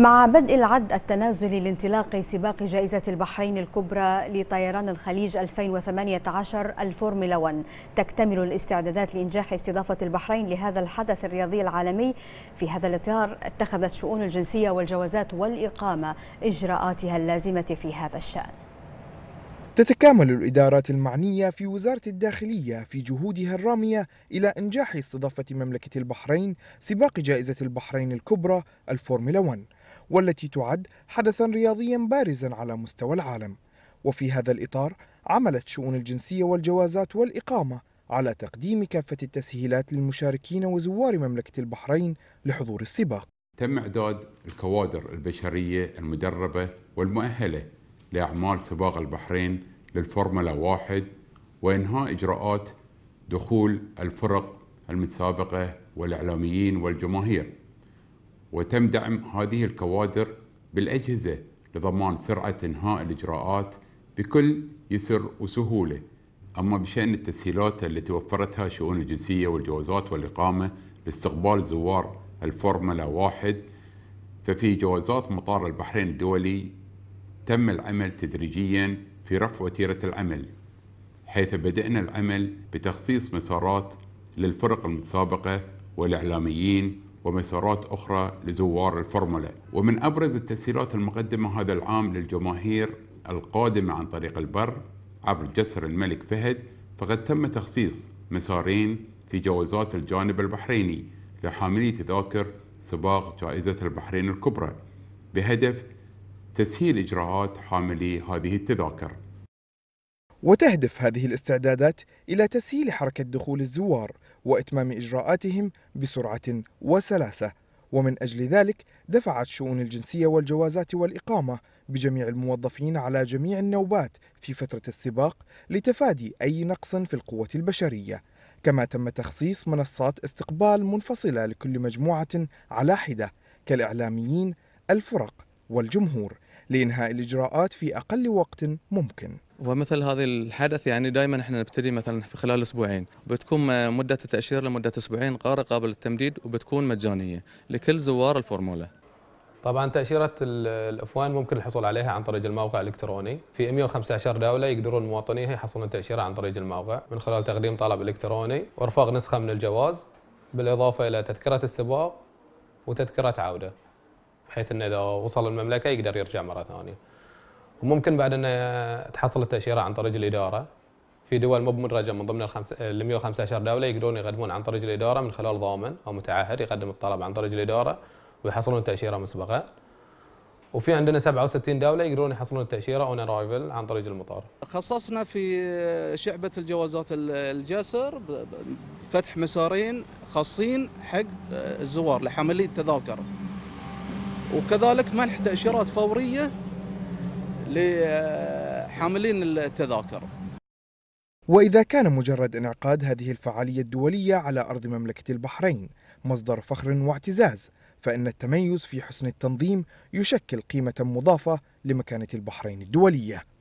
مع بدء العد التنازلي لانطلاق سباق جائزة البحرين الكبرى لطيران الخليج 2018 الفورمولا 1 تكتمل الاستعدادات لإنجاح استضافة البحرين لهذا الحدث الرياضي العالمي في هذا الإطار اتخذت شؤون الجنسية والجوازات والإقامة إجراءاتها اللازمة في هذا الشأن تتكامل الإدارات المعنية في وزارة الداخلية في جهودها الرامية إلى إنجاح استضافة مملكة البحرين سباق جائزة البحرين الكبرى الفورمولا 1 والتي تعد حدثا رياضيا بارزا على مستوى العالم وفي هذا الإطار عملت شؤون الجنسية والجوازات والإقامة على تقديم كافة التسهيلات للمشاركين وزوار مملكة البحرين لحضور السباق تم إعداد الكوادر البشرية المدربة والمؤهلة لأعمال سباق البحرين للفورمولا واحد وإنهاء إجراءات دخول الفرق المتسابقة والإعلاميين والجماهير وتم دعم هذه الكوادر بالأجهزة لضمان سرعة إنهاء الإجراءات بكل يسر وسهولة أما بشأن التسهيلات التي وفرتها شؤون الجنسية والجوازات والإقامة لاستقبال زوار الفورمولا واحد ففي جوازات مطار البحرين الدولي تم العمل تدريجيا في رفع وتيرة العمل حيث بدأنا العمل بتخصيص مسارات للفرق المتسابقة والإعلاميين ومسارات أخرى لزوار الفورمولا ومن أبرز التسهيلات المقدمة هذا العام للجماهير القادمة عن طريق البر عبر جسر الملك فهد فقد تم تخصيص مسارين في جوازات الجانب البحريني لحاملي تذاكر سباق جائزة البحرين الكبرى بهدف تسهيل إجراءات حاملي هذه التذاكر وتهدف هذه الاستعدادات إلى تسهيل حركة دخول الزوار وإتمام إجراءاتهم بسرعة وسلاسة ومن أجل ذلك دفعت شؤون الجنسية والجوازات والإقامة بجميع الموظفين على جميع النوبات في فترة السباق لتفادي أي نقص في القوة البشرية كما تم تخصيص منصات استقبال منفصلة لكل مجموعة على حدة كالإعلاميين الفرق والجمهور لإنهاء الإجراءات في أقل وقت ممكن ومثل هذا الحدث يعني دائما احنا نبتدي مثلا في خلال اسبوعين بتكون مده التاشيره لمده اسبوعين قاره قابل للتمديد وبتكون مجانيه لكل زوار الفورمولا طبعا تاشيره الافوان ممكن الحصول عليها عن طريق الموقع الالكتروني في 115 دوله يقدرون مواطنيها يحصلون تاشيره عن طريق الموقع من خلال تقديم طلب الكتروني وارفاق نسخه من الجواز بالاضافه الى تذكره السباق وتذكره عوده بحيث انه اذا وصل المملكه يقدر يرجع مره ثانيه. وممكن بعد انه تحصل التاشيره عن طريق الاداره. في دول مو بمدرجه من ضمن ال 115 دوله يقدرون يقدمون عن طريق الاداره من خلال ضامن او متعهد يقدم الطلب عن طريق الاداره ويحصلون التاشيره مسبقه. وفي عندنا 67 دوله يقدرون يحصلون التاشيره اون ارايفل عن طريق المطار. خصصنا في شعبه الجوازات الجسر فتح مسارين خاصين حق الزوار لحاملي التذاكر. وكذلك منح تأشيرات فورية لحاملين التذاكر وإذا كان مجرد انعقاد هذه الفعالية الدولية على أرض مملكة البحرين مصدر فخر واعتزاز فإن التميز في حسن التنظيم يشكل قيمة مضافة لمكانة البحرين الدولية